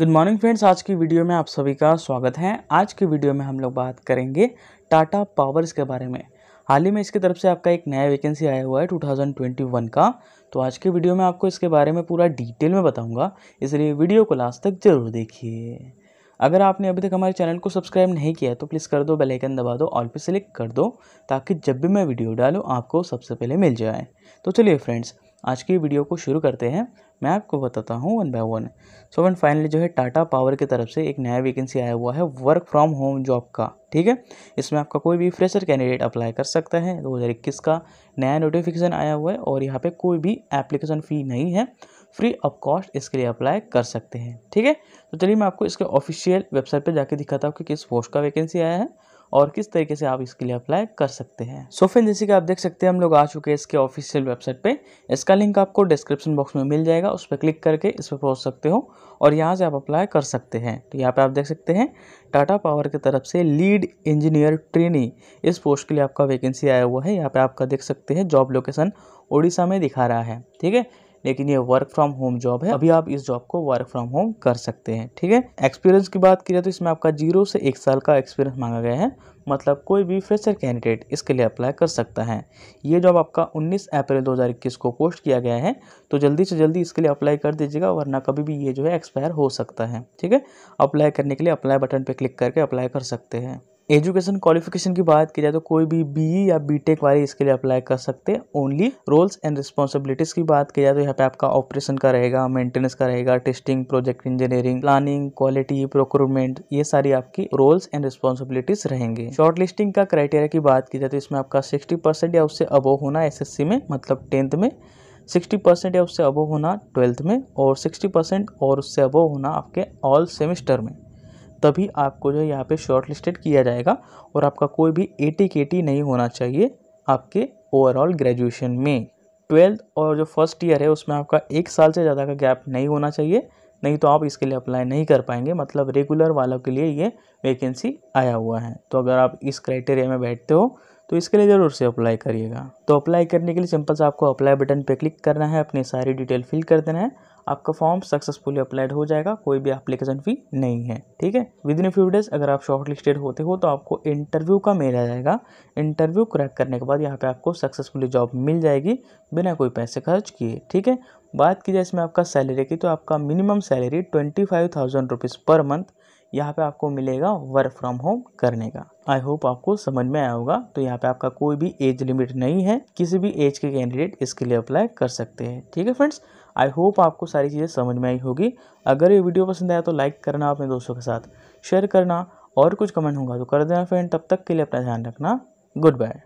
good morning friends आज की video में आप सभी का स्वागत है आज की वीडियो में हम लोग बात करेंगे टाटा पावर्स के बारे में हाल ही में इसकी तरफ से आपका एक नया वैकेंसी आया हुआ है 2021 का तो आज की वीडियो में आपको इसके बारे में पूरा डिटेल में बताऊंगा इसलिए वीडियो को लास्ट तक ज़रूर देखिए अगर आपने अभी तक हमारे चैनल को सब्सक्राइब नहीं किया तो प्लीज़ कर दो बेल आइकन दबा दो ऑल पे सेलेक्ट कर दो ताकि जब भी मैं वीडियो डालूँ आपको सबसे पहले मिल जाए तो चलिए फ्रेंड्स आज की वीडियो को शुरू करते हैं मैं आपको बताता हूँ one by one so one finally जो है टाटा पावर की तरफ से एक नया वैकेंसी आया हुआ है वर्क फ्रॉम होम जॉब का ठीक है इसमें आपका कोई भी फ्रेशर कैंडिडेट अप्लाई कर सकता है दो हज़ार इक्कीस का नया नोटिफिकेशन आया हुआ है और यहाँ पे कोई भी एप्लीकेशन फ़ी नहीं है फ्री ऑफ कॉस्ट इसके लिए अप्लाई कर सकते हैं ठीक है तो चलिए मैं आपको इसके ऑफिशियल वेबसाइट पर जाके दिखाता हूँ कि किस पोस्ट का वैकेंसी आया है और किस तरीके से आप इसके लिए अप्लाई कर सकते हैं सो फिर जैसे कि आप देख सकते हैं हम लोग आ चुके हैं इसके ऑफिशियल वेबसाइट पे इसका लिंक आपको डिस्क्रिप्शन बॉक्स में मिल जाएगा उस पर क्लिक करके इस पर पहुँच सकते हो और यहाँ से आप अप्लाई कर सकते हैं तो यहाँ पर आप देख सकते हैं टाटा पावर की तरफ से लीड इंजीनियर ट्रेनी इस पोस्ट के लिए आपका वैकेंसी आया हुआ है यहाँ पर आपका देख सकते हैं जॉब लोकेशन उड़ीसा में दिखा रहा है ठीक है लेकिन ये वर्क फ्रॉम होम जॉब है अभी आप इस जॉब को वर्क फ्रॉम होम कर सकते हैं ठीक है एक्सपीरियंस की बात की जाए तो इसमें आपका जीरो से एक साल का एक्सपीरियंस मांगा गया है मतलब कोई भी फ्रेशर कैंडिडेट इसके लिए अप्लाई कर सकता है ये जॉब आपका 19 अप्रैल 2021 को पोस्ट किया गया है तो जल्दी से जल्दी इसके लिए अप्लाई कर दीजिएगा वरना कभी भी ये जो है एक्सपायर हो सकता है ठीक है अप्लाई करने के लिए अप्लाई बटन पर क्लिक करके अप्लाई कर सकते हैं एजुकेशन क्वालिफिकेशन की बात की जाए तो कोई भी बी या बी टेक वाले इसके लिए अप्लाई कर सकते हैं ओनली रोल्स एंड रिस्पॉन्सिबिलिटीज़ की बात की जाए तो यहाँ पे आपका ऑपरेशन का रहेगा मेंटेनेंस का रहेगा testing project engineering planning quality procurement ये सारी आपकी रोल्स एंड रिस्पॉन्सिबिलिटीज रहेंगे शॉर्ट लिस्टिंग का क्राइटेरिया की बात की जाए तो इसमें आपका सिक्सटी परसेंट या उससे अबो होना एस में मतलब टेंथ में सिक्सटी परसेंट या उससे अबो होना ट्वेल्थ में और सिक्सटी परसेंट और उससे अबो होना आपके ऑल सेमेस्टर में तभी आपको जो है यहाँ पर शॉर्ट लिस्टेड किया जाएगा और आपका कोई भी एटी टी नहीं होना चाहिए आपके ओवरऑल ग्रेजुएशन में ट्वेल्थ और जो फर्स्ट ईयर है उसमें आपका एक साल से ज़्यादा का गैप नहीं होना चाहिए नहीं तो आप इसके लिए अप्लाई नहीं कर पाएंगे मतलब रेगुलर वालों के लिए ये वैकेंसी आया हुआ है तो अगर आप इस क्राइटेरिया में बैठते हो तो इसके लिए ज़रूर से अप्लाई करिएगा तो अप्लाई करने के लिए सिंपल से आपको अप्लाई बटन पर क्लिक करना है अपनी सारी डिटेल फिल कर देना है आपका फॉर्म सक्सेसफुली अप्लाइड हो जाएगा कोई भी एप्लीकेशन फ़ी नहीं है ठीक है विद इन फ्यू डेज अगर आप शॉर्ट लिस्टेड होते हो तो आपको इंटरव्यू का मेल आ जाएगा इंटरव्यू क्रैक करने के बाद यहाँ पे आपको सक्सेसफुली जॉब मिल जाएगी बिना कोई पैसे खर्च किए ठीक है बात की जाए इसमें आपका सैलरी की तो आपका minimum salary twenty five thousand rupees per month यहाँ पे आपको मिलेगा वर्क फ्रॉम होम करने का आई होप आपको समझ में आया होगा तो यहाँ पे आपका कोई भी एज लिमिट नहीं है किसी भी एज के कैंडिडेट इसके लिए अप्लाई कर सकते हैं ठीक है फ्रेंड्स आई होप आपको सारी चीज़ें समझ में आई होगी अगर ये वीडियो पसंद आया तो लाइक करना अपने दोस्तों के साथ शेयर करना और कुछ कमेंट होगा तो कर देना फ्रेंड तब तक के लिए अपना ध्यान रखना गुड बाय